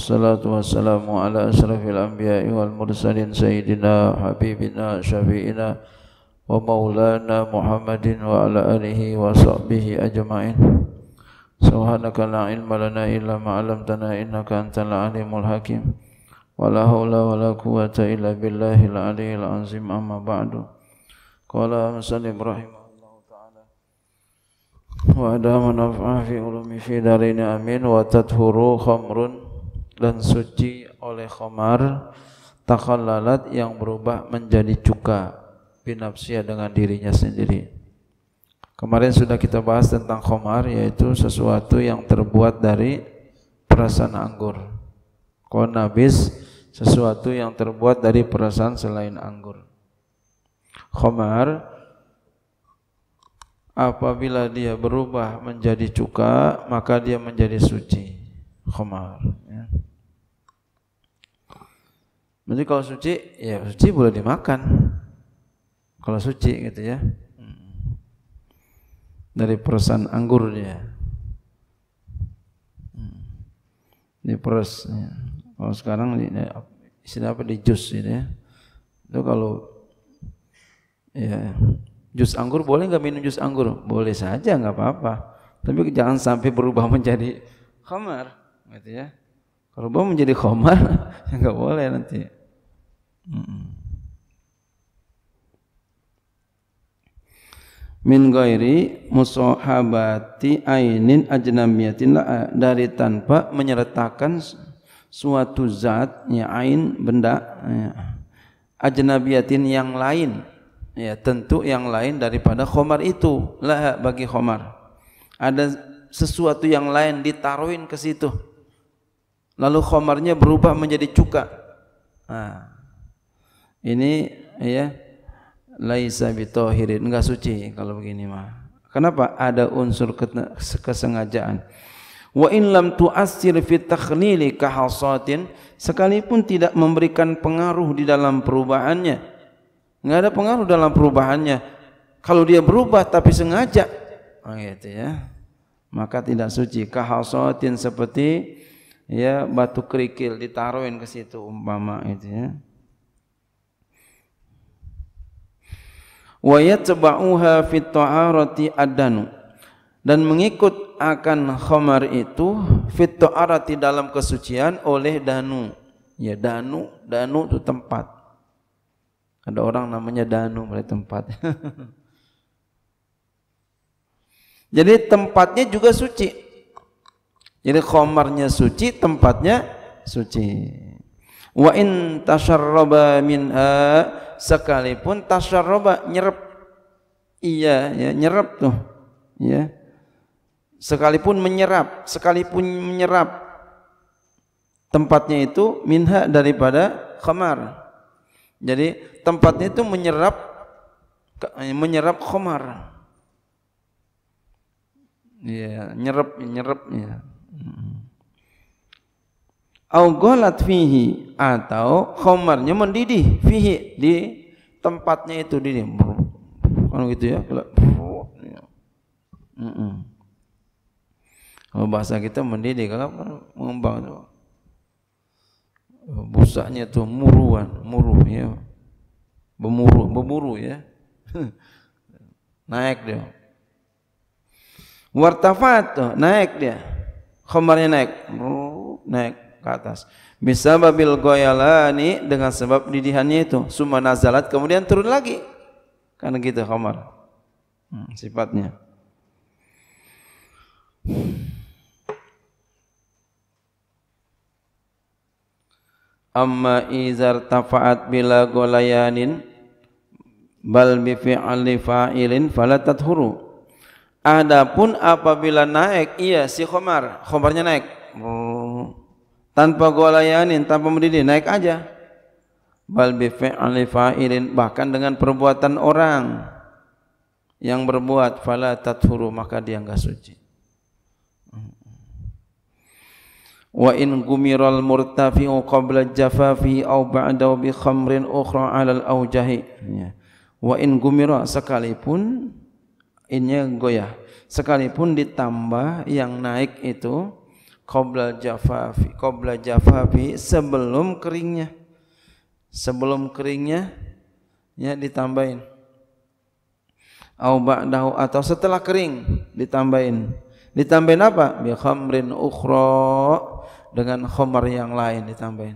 والصلاة والسلام على أشرف الأنبياء والمرسلين سيدنا حبيبنا شفيئنا ومولانا محمد وعلى آله وصحبه أجمعين سبحانك لا علم لنا إلا ما علمتنا إنك أنت العليم الحكيم ولا حول ولا قوة إلا بالله العلي العظيم أما بعد قال مسلم رحمه الله تعالى وأدام نفعه في علوم في دارين أمين وتطهر خمر dan suci oleh khomar lalat yang berubah menjadi cuka binafsia dengan dirinya sendiri. Kemarin sudah kita bahas tentang khomar yaitu sesuatu yang terbuat dari perasaan anggur. Konabis sesuatu yang terbuat dari perasaan selain anggur. Khomar apabila dia berubah menjadi cuka maka dia menjadi suci. Khomar. Ya. Berarti kalau suci, ya suci boleh dimakan. Kalau suci gitu ya. Dari perusahaan dia. Di peres. Ya. Kalau sekarang ya, istilah apa di jus ini gitu ya. Itu kalau ya jus anggur boleh nggak minum jus anggur? Boleh saja nggak apa-apa. Tapi jangan sampai berubah menjadi khamar gitu ya. Kalau berubah menjadi khamar nggak boleh nanti min ghairi musahabati ainin ajnamiyatin dari tanpa menyertakan suatu zat ya ain benda ya, ajnabiyatin yang lain ya tentu yang lain daripada khomar itu lah bagi khomar ada sesuatu yang lain ditaruhin ke situ lalu khomarnya berubah menjadi cuka nah, ini ya laisa bitahirin enggak suci kalau begini mah. Kenapa? Ada unsur kesengajaan. Wa in lam tu'assir fi takhlili kahasatin, sekalipun tidak memberikan pengaruh di dalam perubahannya. Enggak ada pengaruh dalam perubahannya. Kalau dia berubah tapi sengaja, oh, gitu ya. Maka tidak suci kahasatin seperti ya batu kerikil ditaruhin ke situ umpama itu ya. wa yatba'uha fit ta'arati adanu dan mengikut akan khamar itu fit ta'arati dalam kesucian oleh danu ya danu danu itu tempat ada orang namanya danu mulai tempat jadi tempatnya juga suci jadi khomarnya suci tempatnya suci wa in tasarraba minha sekalipun tasarraba nyerap iya ya nyerap tuh ya sekalipun menyerap sekalipun menyerap tempatnya itu minha daripada khamar jadi tempatnya itu menyerap eh, menyerap khamar ya nyerap nyerap ya hmm au golat fihi atau khomarnya mendidih fihi di tempatnya itu didih. kan gitu ya mm kalau bahasa kita mendidih kalau mengembang busanya itu muruan muruh ya bemuruh bemuruh ya naik dia wartafat naik dia khomarnya naik naik ke atas. Bisababil goyalani dengan sebab didihannya itu. Suma nazalat kemudian turun lagi. Karena gitu Omar. Hmm, sifatnya. Amma izar tafa'at bila golayanin bal bi fi'li fa'ilin fala tadhuru. Adapun apabila naik, iya si khomar, khomarnya naik. Brrr. Oh tanpa gua layanin, tanpa mendidik, naik aja. Bal bi fi'li fa'ilin bahkan dengan perbuatan orang yang berbuat fala tatfuru maka dia enggak suci. Wa in gumiral murtafi'u qabla jafafi au ba'dahu bi khamrin ukhra 'alal aujahi. Ya. Wa in gumira sekalipun innya goyah. Sekalipun ditambah yang naik itu qabla jafafi qabla jafafi sebelum keringnya sebelum keringnya ya ditambahin au ba'dahu atau setelah kering ditambahin ditambahin apa bi khamrin ukhra dengan khamar yang lain ditambahin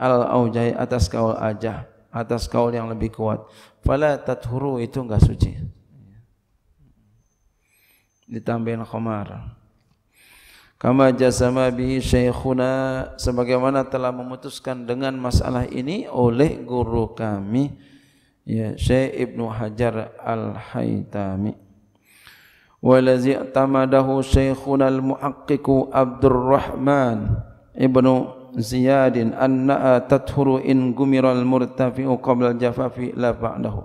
al aujai atas kaul ajah atas kaul yang lebih kuat fala tathuru itu enggak suci ditambahin khamar Kama jasama bihi syaikhuna sebagaimana telah memutuskan dengan masalah ini oleh guru kami ya Syekh Ibnu Hajar Al-Haitami. Walazi tamadahu syaikhuna al-muhaqqiq Abdurrahman Ibnu Ziyad anna tathuru in gumira al-murtafi'u qabla jafafi la ba'dahu.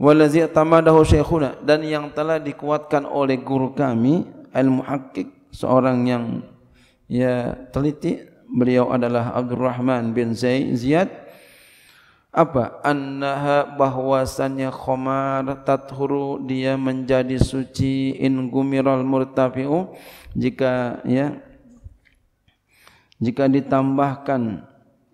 Walazi tamadahu syaikhuna dan yang telah dikuatkan oleh guru kami al-muhaqqiq seorang yang ya teliti beliau adalah Abdurrahman bin Zaid Ziyad apa annaha bahwasannya khamar tathuru dia menjadi suci in gumiral murtafiu jika ya jika ditambahkan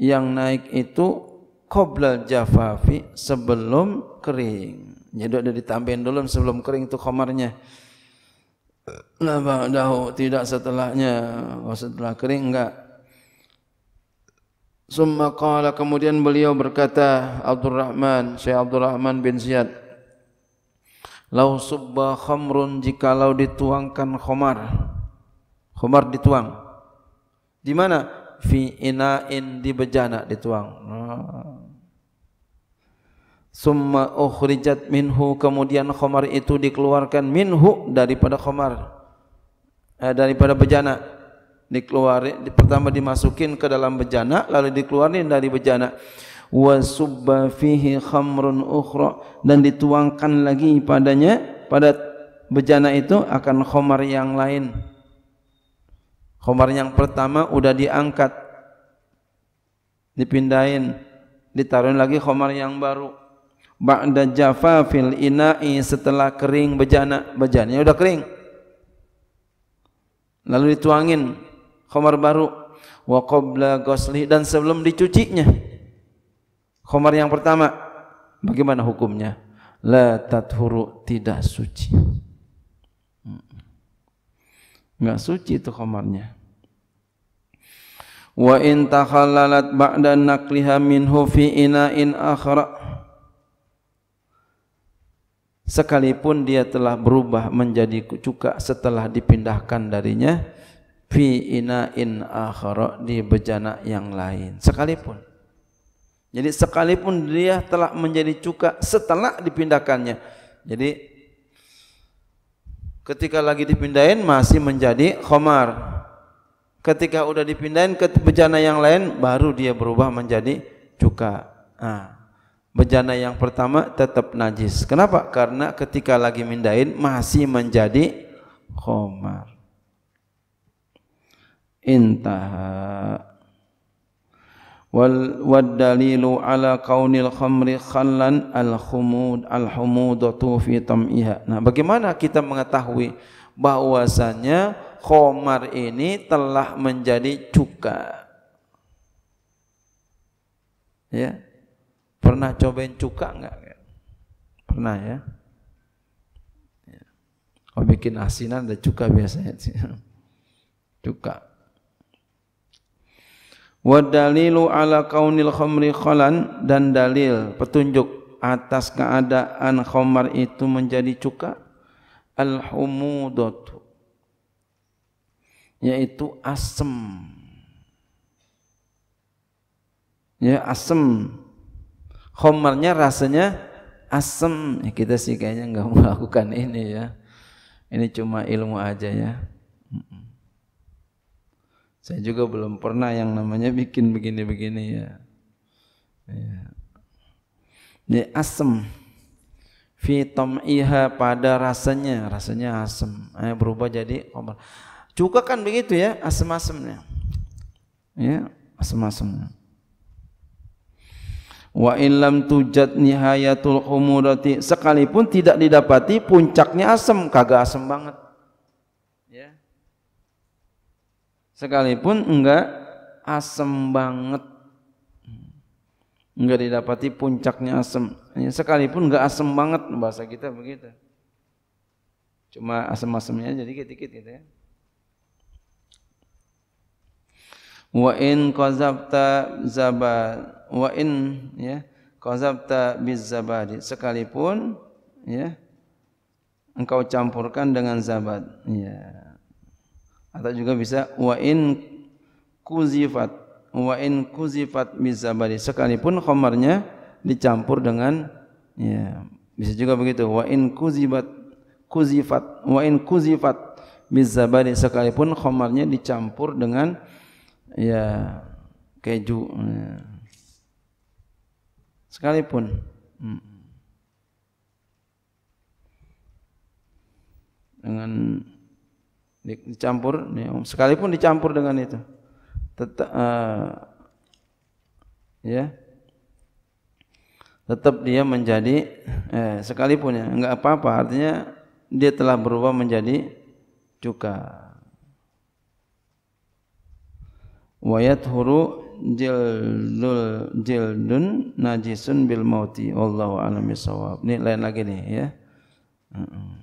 yang naik itu qabla jafafi sebelum kering jadi ada ditambahin dulu sebelum kering itu khamarnya Nah, tidak setelahnya, oh, setelah kering enggak. Summa qala kemudian beliau berkata Abdul Rahman, Syekh Abdul Rahman bin Ziyad. Lau subba khamrun lau dituangkan khamar. Khamar dituang. Di mana? Fi ina'in di bejana dituang. Nah summa ukhrijat minhu kemudian khamar itu dikeluarkan minhu daripada khamar eh, daripada bejana dikeluarkan pertama dimasukin ke dalam bejana lalu dikeluarkan dari bejana wa subba fihi khamrun ukhra dan dituangkan lagi padanya pada bejana itu akan khamar yang lain khamar yang pertama sudah diangkat dipindahin ditaruh lagi khamar yang baru ba'da jafa fil ina'i setelah kering bejana bejananya udah kering lalu dituangin khamar baru wa qabla ghusli dan sebelum dicucinya khamar yang pertama bagaimana hukumnya la tathuru tidak suci enggak hmm. suci itu khamarnya wa in takhallalat ba'da nakliha minhu fi ina'in akhra sekalipun dia telah berubah menjadi cuka setelah dipindahkan darinya fi ina'in akhara di bejana yang lain sekalipun jadi sekalipun dia telah menjadi cuka setelah dipindahkannya jadi ketika lagi dipindahin masih menjadi khomar ketika udah dipindahin ke bejana yang lain baru dia berubah menjadi cuka nah Bejana yang pertama tetap najis. Kenapa? Karena ketika lagi mindain masih menjadi khomar. Intaha. Wal waddalilu ala kaunil khamri khallan al khumud al humudatu fi tam'iha. Nah, bagaimana kita mengetahui bahwasanya khomar ini telah menjadi cuka? Ya, Pernah cobain cuka nggak? Pernah ya? Kalau ya. oh, bikin asinan ada cuka biasanya. cuka. Wa dalilu ala kaunil khamri kholan dan dalil petunjuk atas keadaan khamar itu menjadi cuka al humudatu yaitu asem ya asem Homernya rasanya asem. Ya, kita sih kayaknya nggak melakukan ini ya. Ini cuma ilmu aja ya. Saya juga belum pernah yang namanya bikin begini-begini ya. ya. Ini asem. Fitom iha pada rasanya, rasanya asem. Eh, berubah jadi khamar. Cuka kan begitu ya, asem-asemnya. Ya, asem-asemnya wa illam tujad nihayatul humurati sekalipun tidak didapati puncaknya asem kagak asem banget ya sekalipun enggak asem banget enggak didapati puncaknya asam ya, sekalipun enggak asem banget bahasa kita begitu cuma asem asemnya jadi dikit-dikit gitu ya wa in qazabta zabad wa in ya qazabta bizabadi sekalipun ya engkau campurkan dengan zabad, ya atau juga bisa wa in kuzifat wa in kuzifat bizabadi sekalipun khamarnya dicampur dengan ya bisa juga begitu wa in kuzibat kuzifat wa in kuzifat bizabadi sekalipun khamarnya dicampur dengan ya keju iya. sekalipun dengan dicampur sekalipun dicampur dengan itu tetap uh, eh, ya tetap dia menjadi eh, sekalipun ya enggak apa-apa artinya dia telah berubah menjadi cuka wa yathuru jildul jildun najisun bil mauti wallahu alam bisawab. Ini lain lagi nih ya. Uh -uh.